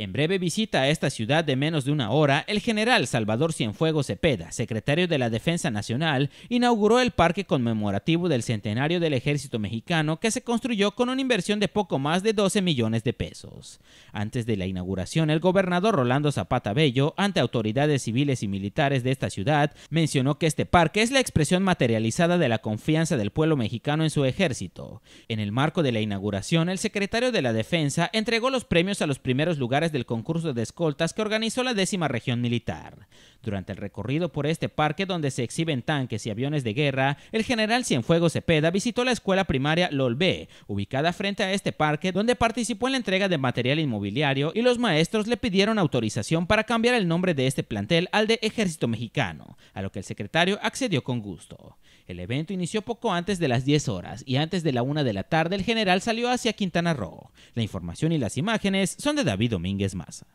En breve visita a esta ciudad de menos de una hora, el general Salvador Cienfuegos Cepeda, secretario de la Defensa Nacional, inauguró el parque conmemorativo del centenario del ejército mexicano que se construyó con una inversión de poco más de 12 millones de pesos. Antes de la inauguración, el gobernador Rolando Zapata Bello, ante autoridades civiles y militares de esta ciudad, mencionó que este parque es la expresión materializada de la confianza del pueblo mexicano en su ejército. En el marco de la inauguración, el secretario de la Defensa entregó los premios a los primeros lugares del concurso de escoltas que organizó la décima región militar. Durante el recorrido por este parque donde se exhiben tanques y aviones de guerra, el general Cienfuegos Cepeda visitó la escuela primaria Lolbe, ubicada frente a este parque donde participó en la entrega de material inmobiliario y los maestros le pidieron autorización para cambiar el nombre de este plantel al de Ejército Mexicano, a lo que el secretario accedió con gusto. El evento inició poco antes de las 10 horas y antes de la una de la tarde el general salió hacia Quintana Roo. La información y las imágenes son de David Domínguez Maza.